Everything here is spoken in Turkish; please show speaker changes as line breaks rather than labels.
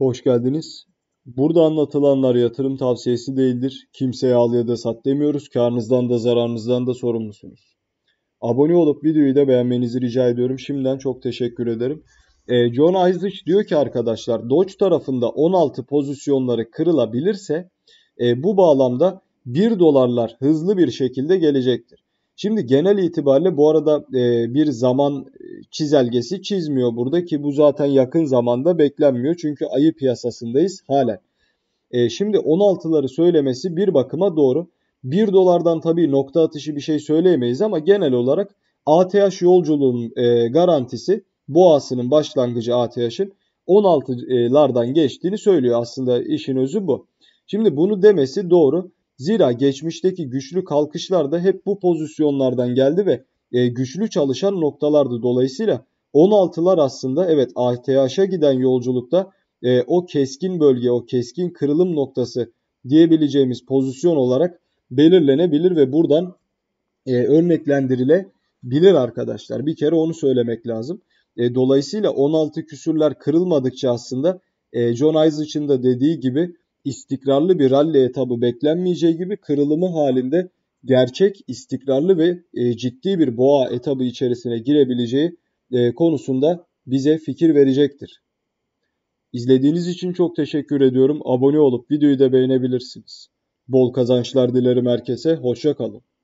Hoş geldiniz. Burada anlatılanlar yatırım tavsiyesi değildir. Kimseye al ya da sat demiyoruz. Karnınızdan da zararınızdan da sorumlusunuz. Abone olup videoyu da beğenmenizi rica ediyorum. Şimdiden çok teşekkür ederim. E, John Isaac diyor ki arkadaşlar Doge tarafında 16 pozisyonları kırılabilirse e, bu bağlamda 1 dolarlar hızlı bir şekilde gelecektir. Şimdi genel itibariyle bu arada e, bir zaman çizelgesi çizmiyor burada ki bu zaten yakın zamanda beklenmiyor. Çünkü ayı piyasasındayız halen. E, şimdi 16'ları söylemesi bir bakıma doğru. 1 dolardan tabii nokta atışı bir şey söyleyemeyiz ama genel olarak ATH yolculuğun e, garantisi boğasının başlangıcı ATH'in 16'lardan geçtiğini söylüyor. Aslında işin özü bu. Şimdi bunu demesi doğru. Zira geçmişteki güçlü kalkışlar da hep bu pozisyonlardan geldi ve e, güçlü çalışan noktalardı. Dolayısıyla 16'lar aslında evet ATH'a giden yolculukta e, o keskin bölge, o keskin kırılım noktası diyebileceğimiz pozisyon olarak belirlenebilir ve buradan e, örneklendirilebilir arkadaşlar. Bir kere onu söylemek lazım. E, dolayısıyla 16 küsürler kırılmadıkça aslında e, John Isaac için de dediği gibi istikrarlı bir rally etabı beklenmeyeceği gibi kırılımı halinde gerçek, istikrarlı ve e, ciddi bir boğa etabı içerisine girebileceği e, konusunda bize fikir verecektir. İzlediğiniz için çok teşekkür ediyorum. Abone olup videoyu da beğenebilirsiniz. Bol kazançlar dilerim herkese. Hoşça kalın.